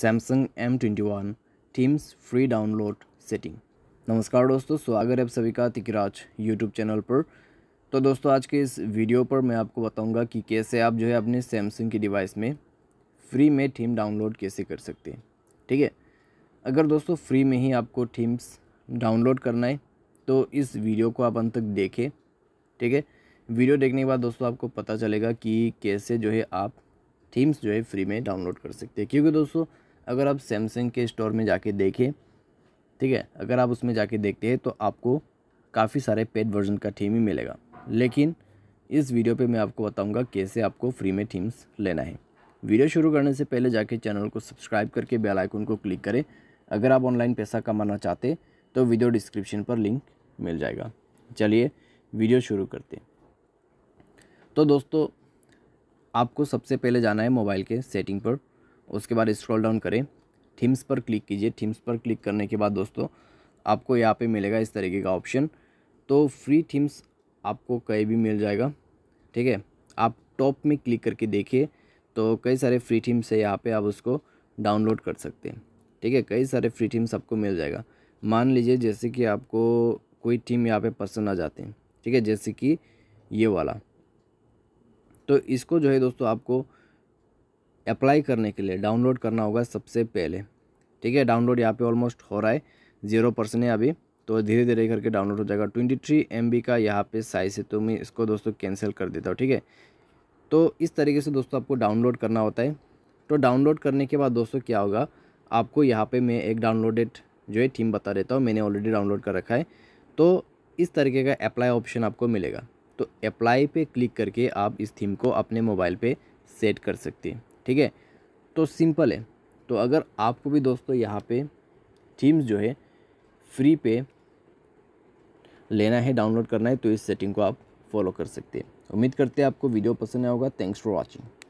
Samsung M twenty one themes free download setting नमस्कार दोस्तों स्वागत है आप सभी का तिकराज यूट्यूब चैनल पर तो दोस्तों आज के इस वीडियो पर मैं आपको बताऊंगा कि कैसे आप जो है अपने सैमसंग की डिवाइस में फ्री में थीम डाउनलोड कैसे कर सकते हैं ठीक है अगर दोस्तों फ्री में ही आपको थीम्स डाउनलोड करना है तो इस वीडियो को आप अंत तक देखें ठीक है वीडियो देखने के बाद दोस्तों आपको पता चलेगा कि कैसे जो है आप थीम्स जो है फ्री में डाउनलोड कर सकते हैं क्योंकि दोस्तों अगर आप सैमसंग के स्टोर में जाके देखें ठीक है अगर आप उसमें जाके देखते हैं तो आपको काफ़ी सारे पेड वर्जन का थीम ही मिलेगा लेकिन इस वीडियो पे मैं आपको बताऊंगा कैसे आपको फ्री में थीम्स लेना है वीडियो शुरू करने से पहले जाके चैनल को सब्सक्राइब करके बेल आइकन को क्लिक करें अगर आप ऑनलाइन पैसा कमाना चाहते तो वीडियो डिस्क्रिप्शन पर लिंक मिल जाएगा चलिए वीडियो शुरू करते तो दोस्तों आपको सबसे पहले जाना है मोबाइल के सेटिंग पर उसके बाद स्क्रॉल डाउन करें थीम्स पर क्लिक कीजिए थीम्स पर क्लिक करने के बाद दोस्तों आपको यहाँ पे मिलेगा इस तरीके का ऑप्शन तो फ्री थीम्स आपको कहीं भी मिल जाएगा ठीक है आप टॉप में क्लिक करके देखिए तो कई सारे फ्री थीम्स है यहाँ पर आप उसको डाउनलोड कर सकते हैं ठीक है कई सारे फ्री थीम्स आपको मिल जाएगा मान लीजिए जैसे कि आपको कोई थीम यहाँ पर पसंद आ जाते हैं ठीक है जैसे कि ये वाला तो इसको जो है दोस्तों आपको अप्लाई करने के लिए डाउनलोड करना होगा सबसे पहले ठीक है डाउनलोड यहाँ पे ऑलमोस्ट हो रहा है जीरो परसेंट है अभी तो धीरे धीरे करके डाउनलोड हो जाएगा ट्वेंटी थ्री एम बी का यहाँ पे साइज़ है तो मैं इसको दोस्तों कैंसिल कर देता हूँ ठीक है तो इस तरीके से दोस्तों आपको डाउनलोड करना होता है तो डाउनलोड करने के बाद दोस्तों क्या होगा आपको यहाँ पर मैं एक डाउनलोडेड जो है थीम बता देता हूँ मैंने ऑलरेडी डाउनलोड कर रखा है तो इस तरीके का अप्लाई ऑप्शन आपको मिलेगा तो अप्लाई पे क्लिक करके आप इस थीम को अपने मोबाइल पे सेट कर सकते हैं ठीक है तो सिंपल है तो अगर आपको भी दोस्तों यहाँ पे टीम्स जो है फ्री पे लेना है डाउनलोड करना है तो इस सेटिंग को आप फॉलो कर सकते हैं उम्मीद करते हैं आपको वीडियो पसंद आया होगा थैंक्स फॉर वॉचिंग